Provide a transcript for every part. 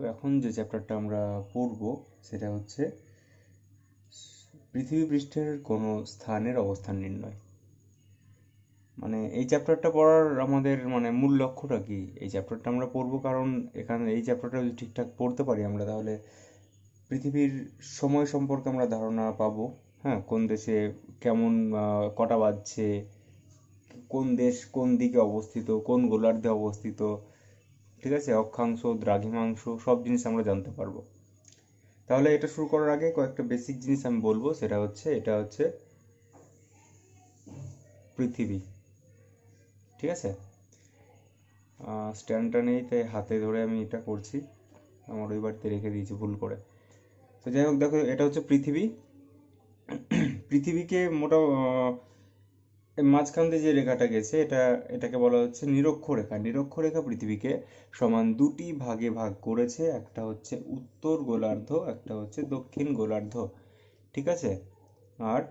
তো এখন যে চ্যাপ্টারটা আমরা পড়ব সেটা হচ্ছে পৃথিবী পৃষ্ঠের কোনো স্থানের অবস্থান নির্ণয় মানে এই চ্যাপ্টারটা পড়ার আমাদের মানে মূল লক্ষ্যটা কি এই চ্যাপ্টারটা আমরা পড়ব কারণ এখানে এই চ্যাপ্টারটা যদি ঠিকঠাক পড়তে পারি আমরা তাহলে পৃথিবীর সময় সম্পর্কে আমরা ধারণা পাব হ্যাঁ কোন দেশে কেমন কটা বাজছে কোন দেশ কোন দিকে অবস্থিত কোন গোলার্ধে অবস্থিত ঠিক আছে অক্ষাংশ দ্রাঘিমাংশ সব জিনিস আমরা জানতে পারবো তাহলে এটা শুরু করার আগে কয়েকটা বেসিক জিনিস আমি বলবো সেটা হচ্ছে এটা হচ্ছে পৃথিবী ঠিক আছে স্ট্যান্ডটা নেই তাই হাতে ধরে আমি এটা করছি আমার ওই বাড়িতে রেখে দিয়েছি ভুল করে তো যাই হোক দেখো এটা হচ্ছে পৃথিবী পৃথিবীকে মোটা মাঝখান দিয়ে যে রেখাটা গেছে এটা এটাকে বলা হচ্ছে নিরক্ষরেখা নিরক্ষরেখা পৃথিবীকে সমান দুটি ভাগে ভাগ করেছে একটা হচ্ছে উত্তর গোলার্ধ একটা হচ্ছে দক্ষিণ গোলার্ধ ঠিক আছে আর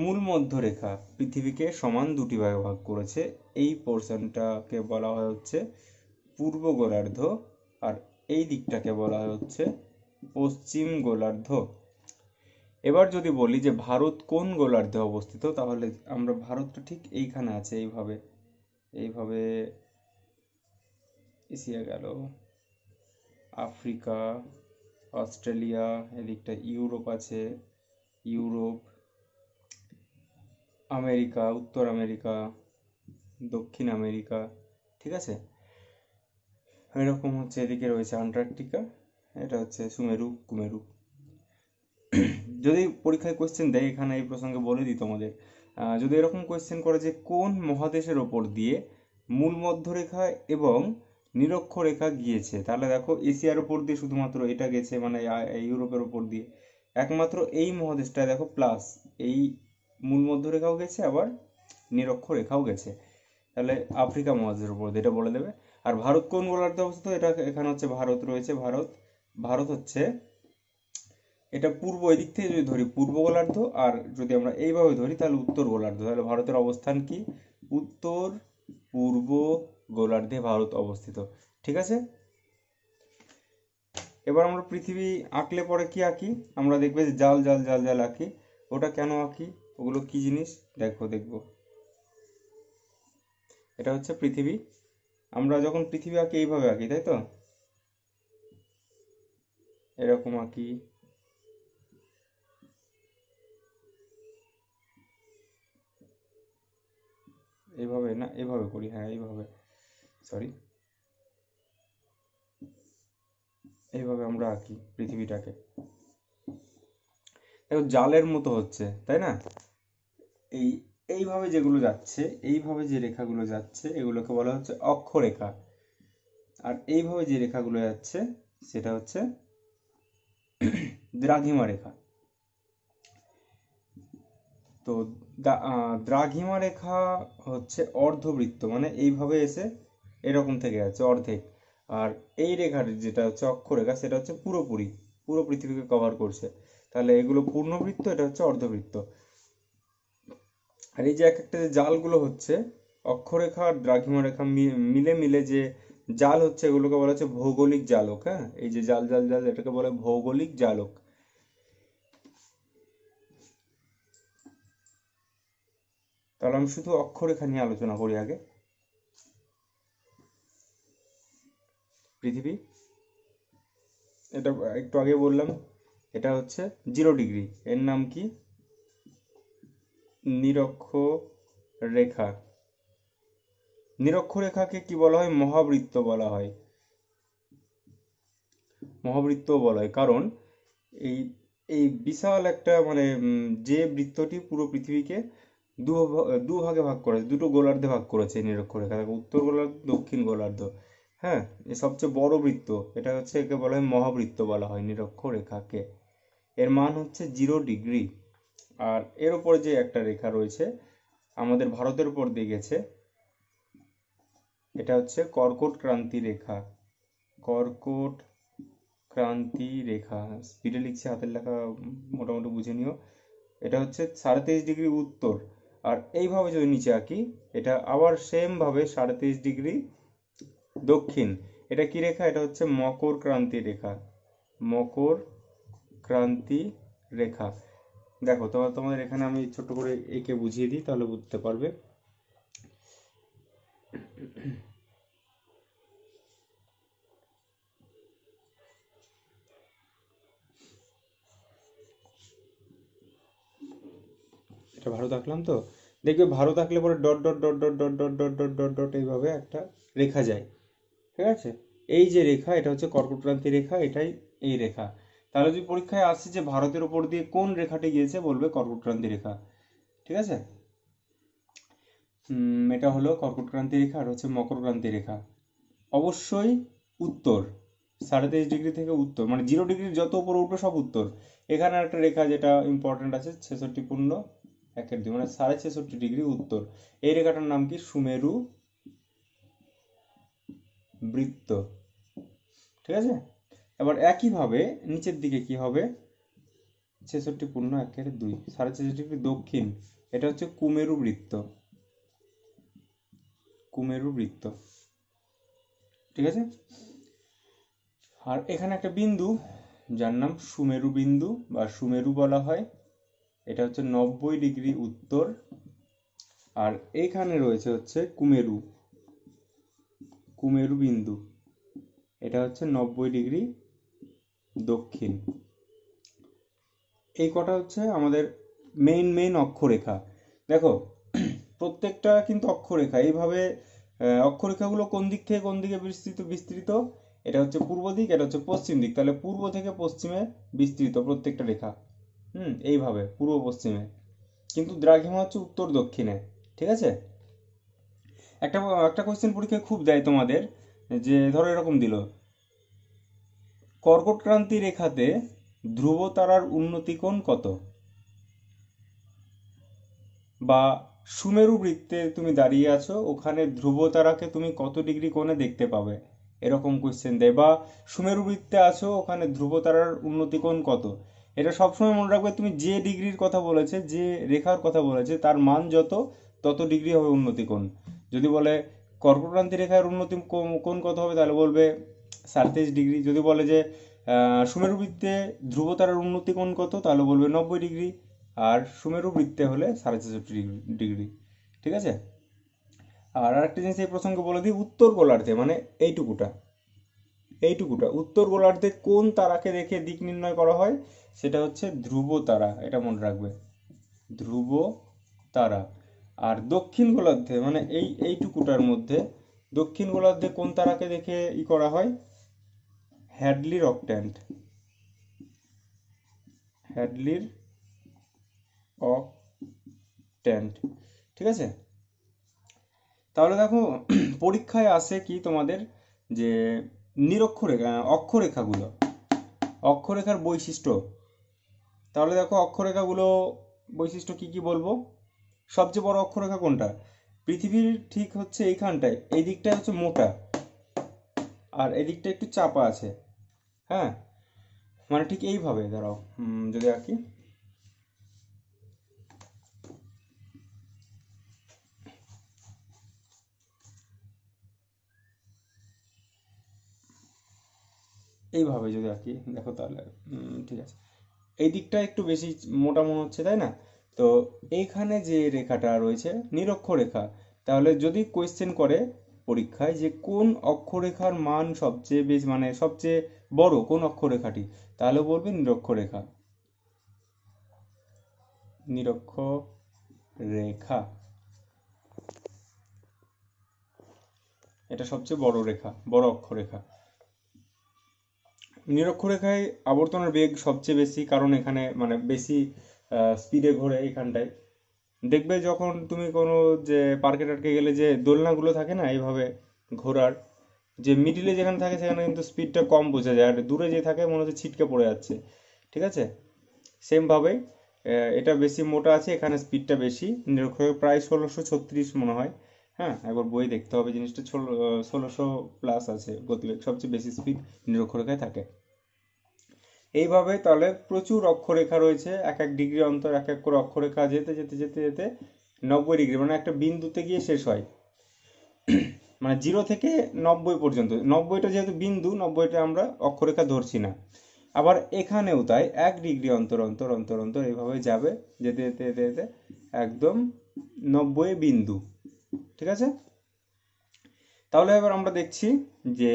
মূল মধ্যরেখা পৃথিবীকে সমান দুটি ভাগে ভাগ করেছে এই পোর্শনটাকে বলা হয় হচ্ছে পূর্ব গোলার্ধ আর এই দিকটাকে বলা হয় হচ্ছে পশ্চিম গোলার্ধ এবার যদি বলি যে ভারত কোন গোলার্ধে অবস্থিত তাহলে আমরা ভারতটা ঠিক এইখানে আছে এইভাবে এইভাবে এশিয়া গেল আফ্রিকা অস্ট্রেলিয়া এদিকটা ইউরোপ আছে ইউরোপ আমেরিকা উত্তর আমেরিকা দক্ষিণ আমেরিকা ঠিক আছে এরকম হচ্ছে এদিকে রয়েছে আন্টার্কটিকা এটা হচ্ছে সুমেরু কুমেরু যদি পরীক্ষায় কোয়েশ্চেন দেয় এখানে এই প্রসঙ্গে বলে দিই তোমাদের যদি এরকম কোয়েশ্চেন করে যে কোন মহাদেশের ওপর দিয়ে মূল মধ্যরেখা এবং নিরক্ষরেখা গিয়েছে তাহলে দেখো এশিয়ার ওপর দিয়ে শুধুমাত্র এটা গেছে মানে ইউরোপের ওপর দিয়ে একমাত্র এই মহাদেশটা দেখো প্লাস এই মূল মধ্যরেখাও গেছে আবার নিরক্ষরেখাও গেছে তাহলে আফ্রিকা মহাদেশের ওপর দিয়ে এটা বলে দেবে আর ভারত কোন গোলার্ধে অবস্থিত এটা এখানে হচ্ছে ভারত রয়েছে ভারত ভারত হচ্ছে এটা পূর্ব এদিক থেকে যদি ধরি পূর্ব গোলার্ধ আর যদি আমরা এইভাবে ধরি তাহলে উত্তর গোলার্ধ তাহলে ভারতের অবস্থান কি উত্তর পূর্ব গোলার্ধে ভারত অবস্থিত ঠিক আছে এবার আমরা পৃথিবী আঁকলে পরে কি আঁকি আমরা দেখবে যে জাল জাল জাল জাল আঁকি ওটা কেন আঁকি ওগুলো কি জিনিস দেখো দেখবো এটা হচ্ছে পৃথিবী আমরা যখন পৃথিবী আঁকি এইভাবে আঁকি তাই তো এরকম আঁকি এভাবে না এভাবে করি হ্যাঁ এইভাবে সরি এইভাবে আমরা আঁকি পৃথিবীটাকে দেখো জালের মতো হচ্ছে তাই না এই এইভাবে যেগুলো যাচ্ছে এইভাবে যে রেখাগুলো যাচ্ছে এগুলোকে বলা হচ্ছে অক্ষরেখা আর এইভাবে যে রেখাগুলো যাচ্ছে সেটা হচ্ছে দ্রাঘিমা রেখা তো দ্রাঘিমা রেখা হচ্ছে অর্ধবৃত্ত মানে এইভাবে এসে এরকম থেকে আছে অর্ধেক আর এই রেখার যেটা হচ্ছে অক্ষরেখা সেটা হচ্ছে পুরোপুরি পুরো পৃথিবীকে কভার করছে তাহলে এগুলো পূর্ণবৃত্ত এটা হচ্ছে অর্ধবৃত্ত আর এই যে এক একটা যে জালগুলো হচ্ছে অক্ষরেখা আর দ্রাঘিমা রেখা মিলে মিলে যে জাল হচ্ছে এগুলোকে বলা হচ্ছে ভৌগোলিক জালক হ্যাঁ এই যে জাল জাল জাল এটাকে বলে ভৌগোলিক জালক তাহলে আমি শুধু অক্ষরেখা নিয়ে আলোচনা করি আগে পৃথিবী এটা একটু আগে বললাম এটা হচ্ছে জিরো ডিগ্রি এর নাম কি নিরক্ষ রেখা নিরক্ষ রেখাকে কি বলা হয় মহাবৃত্ত বলা হয় মহাবৃত্ত বলা হয় কারণ এই এই বিশাল একটা মানে যে বৃত্তটি পুরো পৃথিবীকে দু দু ভাগে ভাগ করেছে দুটো গোলার্ধে ভাগ করেছে এই নিরক্ষরেখা দেখো উত্তর গোলার্ধ দক্ষিণ গোলার্ধ হ্যাঁ এ সবচেয়ে বড় বৃত্ত এটা হচ্ছে একে বলা হয় মহাবৃত্ত বলা হয় নিরক্ষরেখাকে এর মান হচ্ছে জিরো ডিগ্রি আর এর ওপরে যে একটা রেখা রয়েছে আমাদের ভারতের উপর দিয়ে গেছে এটা হচ্ছে কর্কট ক্রান্তি রেখা কর্কট ক্রান্তি রেখা স্পিডে লিখছে হাতের লেখা মোটামুটি বুঝে নিও এটা হচ্ছে সাড়ে তেইশ ডিগ্রি উত্তর আর এইভাবে যদি নিচে আঁকি এটা আবার সেমভাবে সাড়ে তিরিশ ডিগ্রি দক্ষিণ এটা কি রেখা এটা হচ্ছে মকর ক্রান্তি রেখা মকর ক্রান্তি রেখা দেখো তোমার তোমাদের এখানে আমি ছোট করে এঁকে বুঝিয়ে দিই তাহলে বুঝতে পারবে সেটা ভারত আঁকলাম তো দেখবে ভারত আঁকলে পরে dot dot dot dot dot dot dot dot dot dot এইভাবে একটা রেখা যায় ঠিক আছে এই যে রেখা এটা হচ্ছে কর্কটক্রান্তি রেখা এটাই এই রেখা তাহলে যদি পরীক্ষায় আসছে যে ভারতের ওপর দিয়ে কোন রেখাটি গিয়েছে বলবে কর্কটক্রান্তি রেখা ঠিক আছে এটা হলো কর্কটক্রান্তি রেখা আর হচ্ছে মকরক্রান্তি রেখা অবশ্যই উত্তর সাড়ে তেইশ ডিগ্রি থেকে উত্তর মানে জিরো ডিগ্রির যত উপরে উঠবে সব উত্তর এখানে একটা রেখা যেটা ইম্পর্ট্যান্ট আছে ছেষট্টি পূর্ণ একের দুই মানে সাড়ে ছেষট্টি ডিগ্রি উত্তর এই রেখাটার নাম কি সুমেরু বৃত্ত ঠিক আছে এবার একইভাবে নিচের দিকে কি হবে ছেষট্টি পূর্ণ একের দুই সাড়ে ছেষট্টি ডিগ্রি দক্ষিণ এটা হচ্ছে কুমেরু বৃত্ত কুমেরু বৃত্ত ঠিক আছে আর এখানে একটা বিন্দু যার নাম সুমেরু বিন্দু বা সুমেরু বলা হয় এটা হচ্ছে নব্বই ডিগ্রি উত্তর আর এখানে রয়েছে হচ্ছে কুমেরু কুমেরু বিন্দু এটা হচ্ছে নব্বই ডিগ্রি দক্ষিণ এই কটা হচ্ছে আমাদের মেইন মেইন অক্ষরেখা দেখো প্রত্যেকটা কিন্তু অক্ষরেখা এইভাবে অক্ষরেখাগুলো কোন দিক থেকে কোন দিকে বিস্তৃত বিস্তৃত এটা হচ্ছে পূর্ব দিক এটা হচ্ছে পশ্চিম দিক তাহলে পূর্ব থেকে পশ্চিমে বিস্তৃত প্রত্যেকটা রেখা হুম এইভাবে পূর্ব পশ্চিমে কিন্তু দ্রাঘিমা হচ্ছে উত্তর দক্ষিণে ঠিক আছে একটা একটা কোশ্চেন পরীক্ষায় খুব দেয় তোমাদের যে ধরো এরকম দিল কর্কটক্রান্তি রেখাতে ধ্রুব তারার উন্নতি কোণ কত বা সুমেরু বৃত্তে তুমি দাঁড়িয়ে আছো ওখানে ধ্রুব তারাকে তুমি কত ডিগ্রি কোণে দেখতে পাবে এরকম কোয়েশ্চেন দেয় বা সুমেরু বৃত্তে আছো ওখানে ধ্রুব তারার উন্নতি কোণ কত এটা সবসময় মনে রাখবে তুমি যে ডিগ্রির কথা বলেছে যে রেখার কথা বলেছে তার মান যত তত ডিগ্রি হবে উন্নতি কোণ যদি বলে কর্কটান্তি রেখার উন্নতি কোন কত হবে তাহলে বলবে সাড়ে ডিগ্রি যদি বলে যে সুমেরু বৃত্তে ধ্রুবতারার উন্নতি কোণ কত তাহলে বলবে নব্বই ডিগ্রি আর সুমেরু বৃত্তে হলে সাড়ে ছেষট্টি ডিগ্রি ঠিক আছে আর আরেকটা জিনিস এই প্রসঙ্গে বলে দিই উত্তর গোলার্ধে মানে এইটুকুটা এইটুকুটা উত্তর গোলার্ধে কোন তারাকে রেখে দিক নির্ণয় করা হয় সেটা হচ্ছে ধ্রুব তারা এটা মনে রাখবে ধ্রুব তারা আর দক্ষিণ গোলার্ধে মানে এই এইটুকুটার মধ্যে দক্ষিণ গোলার্ধে কোন তারাকে দেখে ই করা হয় হ্যাডলির অকট্যান্ট হ্যাডলির অকট্যান্ট ঠিক আছে তাহলে দেখো পরীক্ষায় আসে কি তোমাদের যে নিরক্ষরেখা অক্ষরেখাগুলো অক্ষরেখার বৈশিষ্ট্য তাহলে দেখো অক্ষরেখাগুলো বৈশিষ্ট্য কি কি বলবো সবচেয়ে বড় অক্ষরেখা কোনটা পৃথিবীর ঠিক হচ্ছে এইখানটায় এই দিকটায় হচ্ছে মোটা আর এদিকটা একটু চাপা আছে হ্যাঁ মানে ঠিক এইভাবে দাঁড়াও যদি আঁকি এইভাবে যদি আঁকি দেখো তাহলে ঠিক আছে এই দিকটা একটু বেশি মোটা মনে হচ্ছে তাই না তো এইখানে যে রেখাটা রয়েছে নিরক্ষ রেখা তাহলে যদি কোয়েশ্চেন করে পরীক্ষায় যে কোন অক্ষরেখার মান সবচেয়ে বেশি মানে সবচেয়ে বড় কোন অক্ষরেখাটি তাহলে বলবে নিরক্ষরেখা নিরক্ষ রেখা এটা সবচেয়ে বড় রেখা বড় অক্ষরেখা নিরক্ষরেখায় আবর্তনের বেগ সবচেয়ে বেশি কারণ এখানে মানে বেশি স্পিডে ঘোরে এখানটায় দেখবে যখন তুমি কোনো যে পার্কে টার্কে গেলে যে দোলনাগুলো থাকে না এইভাবে ঘোরার যে মিডিলে যেখানে থাকে সেখানে কিন্তু স্পিডটা কম বোঝা যায় আর দূরে যে থাকে মনে হচ্ছে ছিটকে পড়ে যাচ্ছে ঠিক আছে সেমভাবেই এটা বেশি মোটা আছে এখানে স্পিডটা বেশি নিরক্ষরেখা প্রায় ষোলোশো ছত্রিশ মনে হয় হ্যাঁ একবার বই দেখতে হবে জিনিসটা ষোলোশো প্লাস আছে গতিবেগ সবচেয়ে বেশি স্পিড নিরক্ষরেখায় থাকে এইভাবে তাহলে প্রচুর অক্ষরেখা রয়েছে এক এক ডিগ্রি অন্তর এক এক করে অক্ষরেখা যেতে যেতে যেতে যেতে নব্বই ডিগ্রি মানে একটা বিন্দুতে গিয়ে শেষ হয় মানে জিরো থেকে নব্বই পর্যন্ত নব্বইটা যেহেতু বিন্দু নব্বইটা আমরা অক্ষরেখা ধরছি না আবার এখানেও তাই এক ডিগ্রি অন্তর অন্তর অন্তর অন্তর এইভাবে যাবে যেতে যেতে যেতে যেতে একদম নব্বই বিন্দু ঠিক আছে তাহলে এবার আমরা দেখছি যে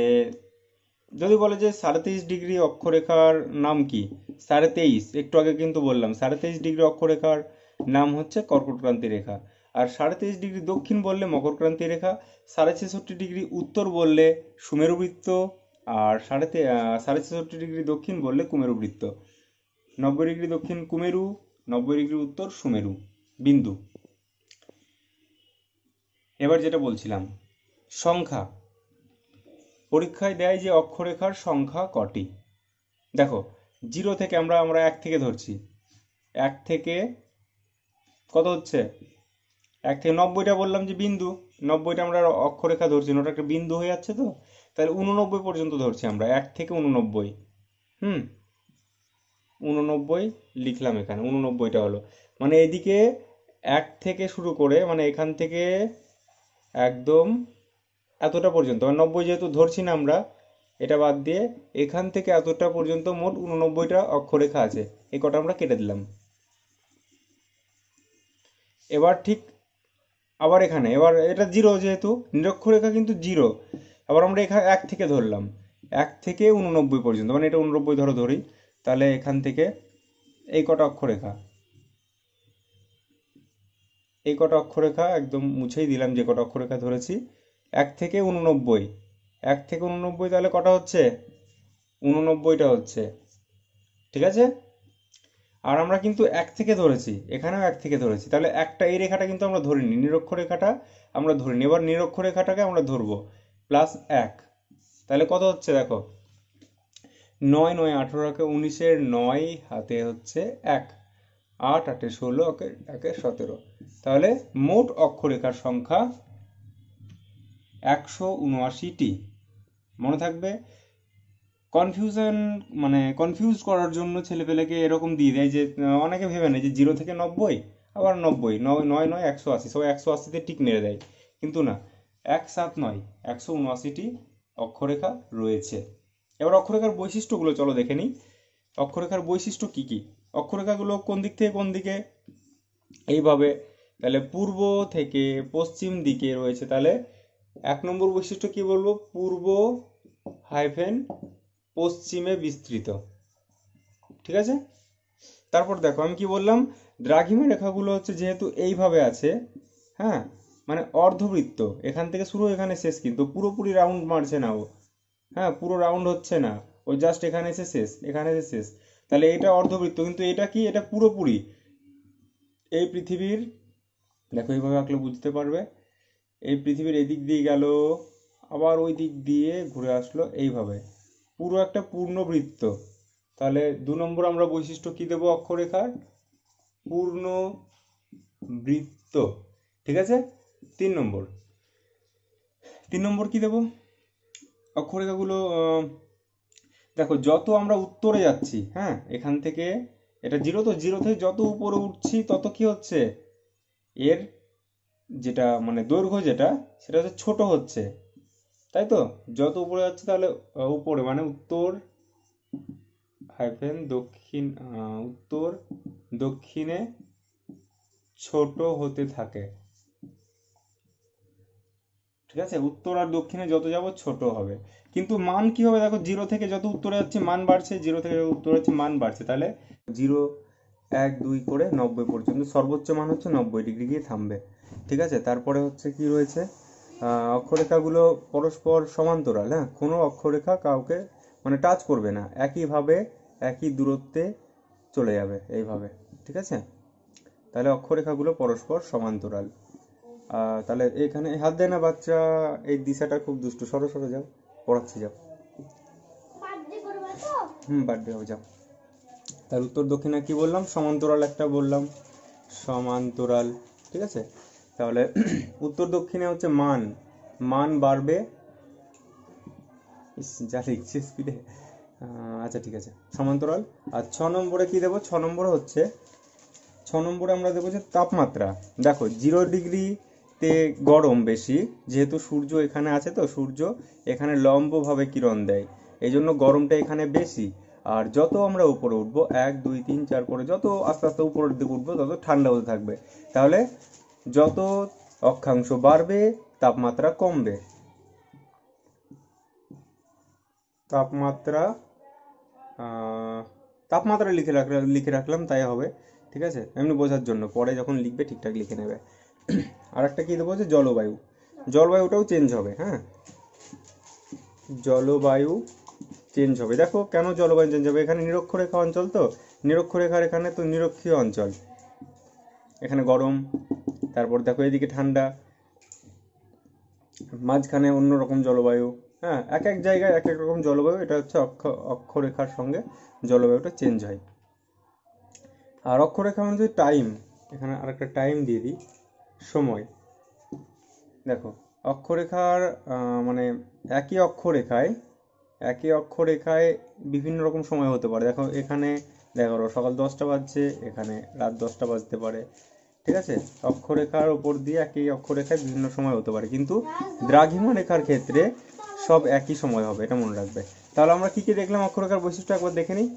যদি বলে যে সাড়ে তেইশ ডিগ্রি অক্ষরেখার নাম কি সাড়ে তেইশ একটু আগে কিন্তু বললাম সাড়ে তেইশ ডিগ্রি অক্ষরেখার নাম হচ্ছে কর্কটক্রান্তি রেখা আর সাড়ে তেইশ ডিগ্রি দক্ষিণ বললে মকরক্রান্তি রেখা সাড়ে ছেষট্টি ডিগ্রি উত্তর বললে সুমেরু বৃত্ত আর সাড়ে তে সাড়ে ছেষট্টি ডিগ্রি দক্ষিণ বললে কুমেরু বৃত্ত নব্বই ডিগ্রি দক্ষিণ কুমেরু নব্বই ডিগ্রি উত্তর সুমেরু বিন্দু এবার যেটা বলছিলাম সংখ্যা পরীক্ষায় দেয় যে অক্ষরেখার সংখ্যা কটি দেখো জিরো থেকে আমরা আমরা এক থেকে ধরছি এক থেকে কত হচ্ছে এক থেকে নব্বইটা বললাম যে বিন্দু নব্বইটা আমরা অক্ষরেখা ধরছি ওটা একটা বিন্দু হয়ে যাচ্ছে তো তাহলে উননব্বই পর্যন্ত ধরছি আমরা এক থেকে উননব্বই হুম উননব্বই লিখলাম এখানে উননব্বইটা হলো মানে এদিকে এক থেকে শুরু করে মানে এখান থেকে একদম এতটা পর্যন্ত মানে নব্বই যেহেতু ধরছি না আমরা এটা বাদ দিয়ে এখান থেকে এতটা পর্যন্ত মোট উননব্বইটা অক্ষরেখা আছে এই কটা আমরা কেটে দিলাম এবার ঠিক আবার এখানে এবার এটা জিরো যেহেতু নিরক্ষরেখা কিন্তু জিরো আবার আমরা এখানে এক থেকে ধরলাম এক থেকে উননব্বই পর্যন্ত মানে এটা উননব্বই ধরো ধরি তাহলে এখান থেকে এই কটা অক্ষরেখা এই কটা অক্ষরেখা একদম মুছেই দিলাম যে কটা অক্ষরেখা ধরেছি এক থেকে উননব্বই এক থেকে উননব্বই তাহলে কটা হচ্ছে উননব্বইটা হচ্ছে ঠিক আছে আর আমরা কিন্তু এক থেকে ধরেছি এখানেও এক থেকে ধরেছি তাহলে একটা এই রেখাটা কিন্তু আমরা ধরিনি নিরক্ষরেখাটা আমরা ধরিনি এবার নিরক্ষরেখাটাকে আমরা ধরবো প্লাস এক তাহলে কত হচ্ছে দেখো নয় নয় আঠেরোকে উনিশের নয় হাতে হচ্ছে এক আট আটে ষোলো একে একে সতেরো তাহলে মোট অক্ষরেখার সংখ্যা একশো উনআশিটি মনে থাকবে কনফিউশন মানে কনফিউজ করার জন্য ছেলেপেলেকে এরকম দিয়ে দেয় যে অনেকে ভেবে নেয় যে জিরো থেকে নব্বই আবার নব্বই নয় নয় নয় একশো আশি সবাই একশো আশিতে টিক মেরে দেয় কিন্তু না এক সাত নয় একশো উনআশিটি অক্ষরেখা রয়েছে এবার অক্ষরেখার বৈশিষ্ট্যগুলো চলো দেখে নিই অক্ষরেখার বৈশিষ্ট্য কী কী অক্ষরেখাগুলো কোন দিক থেকে কোন দিকে এইভাবে তাহলে পূর্ব থেকে পশ্চিম দিকে রয়েছে তাহলে এক নম্বর বৈশিষ্ট্য কি বলবো পূর্ব হাইফেন পশ্চিমে বিস্তৃত ঠিক আছে তারপর দেখো আমি কি বললাম দ্রাঘিমা রেখাগুলো হচ্ছে যেহেতু এইভাবে আছে হ্যাঁ মানে অর্ধবৃত্ত এখান থেকে শুরু এখানে শেষ কিন্তু পুরোপুরি রাউন্ড মারছে না ও হ্যাঁ পুরো রাউন্ড হচ্ছে না ও জাস্ট এখানে এসে শেষ এখানে এসে শেষ তাহলে এটা অর্ধবৃত্ত কিন্তু এটা কি এটা পুরোপুরি এই পৃথিবীর দেখো এইভাবে আঁকলে বুঝতে পারবে এই পৃথিবীর এদিক দিয়ে গেল আবার ওই দিক দিয়ে ঘুরে আসলো এইভাবে পুরো একটা পূর্ণ বৃত্ত তাহলে দু নম্বর আমরা বৈশিষ্ট্য কী দেবো অক্ষরেখার পূর্ণ বৃত্ত ঠিক আছে তিন নম্বর তিন নম্বর কী দেবো অক্ষরেখাগুলো দেখো যত আমরা উত্তরে যাচ্ছি হ্যাঁ এখান থেকে এটা জিরো তো জিরো থেকে যত উপরে উঠছি তত কি হচ্ছে এর যেটা মানে দৈর্ঘ্য যেটা সেটা হচ্ছে ছোট হচ্ছে তাই তো যত উপরে যাচ্ছে তাহলে উপরে মানে উত্তর হাইফেন দক্ষিণ উত্তর দক্ষিণে ছোট হতে থাকে ঠিক আছে উত্তর আর দক্ষিণে যত যাব ছোট হবে কিন্তু মান কি হবে দেখো জিরো থেকে যত উত্তরে যাচ্ছে মান বাড়ছে জিরো থেকে যত উত্তরে যাচ্ছে মান বাড়ছে তাহলে জিরো এক দুই করে নব্বই পর্যন্ত সর্বোচ্চ মান হচ্ছে নব্বই ডিগ্রি গিয়ে থামবে ঠিক আছে তারপরে হচ্ছে কি রয়েছে অক্ষরেখাগুলো পরস্পর সমান্তরাল হ্যাঁ কোনো অক্ষরেখা কাউকে মানে টাচ করবে না একইভাবে একই দূরত্বে চলে যাবে এইভাবে ঠিক আছে তাহলে অক্ষরেখাগুলো পরস্পর সমান্তরাল তাহলে এখানে হাত দেয় না বাচ্চা এই দিশাটা খুব দুষ্ট সরো সরো যাও পড়াচ্ছি যাও হুম বার্থডে হবে যাও তার উত্তর দক্ষিণা কি বললাম সমান্তরাল একটা বললাম সমান্তরাল ঠিক আছে তাহলে উত্তর দক্ষিণে হচ্ছে মান মান বাড়বে যা লিখছে স্পিডে আচ্ছা ঠিক আছে সমান্তরাল আর ছ নম্বরে কি দেবো ছ নম্বরে হচ্ছে ছ নম্বরে আমরা দেবো যে তাপমাত্রা দেখো জিরো ডিগ্রি তে গরম বেশি যেহেতু সূর্য এখানে আছে তো সূর্য এখানে লম্বভাবে কিরণ দেয় এই জন্য গরমটা এখানে বেশি আর যত আমরা উপরে উঠবো এক দুই তিন চার করে যত আস্তে আস্তে উপরের দিকে উঠবো তত ঠান্ডা হতে থাকবে তাহলে যত অক্ষাংশ বাড়বে তাপমাত্রা কমবে তাপমাত্রা তাপমাত্রা লিখে রাখলাম লিখে রাখলাম তাই হবে ঠিক আছে এমনি বোঝার জন্য পরে যখন লিখবে ঠিকঠাক লিখে নেবে আর একটা কী দেবো যে জলবায়ু জলবায়ুটাও চেঞ্জ হবে হ্যাঁ জলবায়ু চেঞ্জ হবে দেখো কেন জলবায়ু চেঞ্জ হবে এখানে নিরক্ষরেখা অঞ্চল তো নিরক্ষরেখার এখানে তো নিরক্ষীয় অঞ্চল এখানে গরম তারপর দেখো এদিকে ঠান্ডা মাঝখানে অন্যরকম জলবায়ু হ্যাঁ এক এক জায়গায় এক এক রকম জলবায়ু এটা হচ্ছে অক্ষ অক্ষরেখার সঙ্গে জলবায়ুটা চেঞ্জ হয় আর অক্ষরেখা অনুযায়ী মানে টাইম এখানে আর একটা টাইম দিয়ে দিই সময় দেখো অক্ষরেখার মানে একই অক্ষরেখায় একই অক্ষরেখায় বিভিন্ন রকম সময় হতে পারে দেখো এখানে দেখো সকাল দশটা বাজছে এখানে রাত দশটা বাজতে পারে ঠিক আছে অক্ষরেখার ওপর দিয়ে একই অক্ষরেখায় বিভিন্ন সময় হতে পারে কিন্তু দ্রাঘিমা রেখার ক্ষেত্রে সব একই সময় হবে এটা মনে রাখবে তাহলে আমরা কী কী দেখলাম অক্ষরেখার বৈশিষ্ট্য একবার দেখে নিই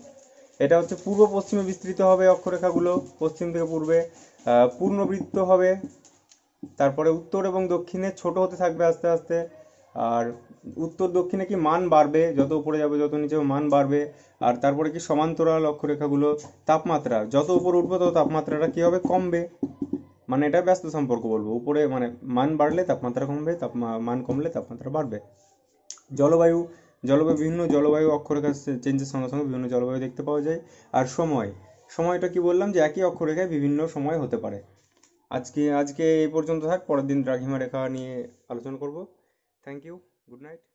এটা হচ্ছে পূর্ব পশ্চিমে বিস্তৃত হবে অক্ষরেখাগুলো পশ্চিম থেকে পূর্বে পূর্ণবৃত্ত হবে তারপরে উত্তর এবং দক্ষিণে ছোট হতে থাকবে আস্তে আস্তে আর উত্তর দক্ষিণে কি মান বাড়বে যত উপরে যাবে যত নিচে মান বাড়বে আর তারপরে কি সমান্তরাল অক্ষরেখাগুলো তাপমাত্রা যত উপরে উঠবে তত তাপমাত্রাটা কী হবে কমবে মানে এটা ব্যস্ত সম্পর্ক বলবো উপরে মানে মান বাড়লে তাপমাত্রা কমবে মান কমলে তাপমাত্রা বাড়বে জলবায়ু জলবায়ু বিভিন্ন জলবায়ু অক্ষরেখা চেঞ্জের সঙ্গে সঙ্গে বিভিন্ন জলবায়ু দেখতে পাওয়া যায় আর সময় সময়টা কি বললাম যে একই অক্ষরেখায় বিভিন্ন সময় হতে পারে আজকে আজকে এই পর্যন্ত থাক পরের দিন রাঘিমা রেখা নিয়ে আলোচনা করব থ্যাংক ইউ গুড নাইট